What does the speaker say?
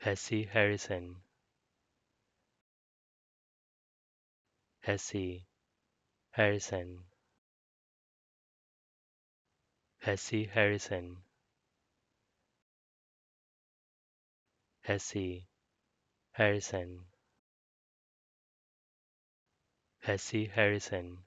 Hesse Harrison Hesse Harrison Hesse Harrison Hesse Harrison Hesse Harrison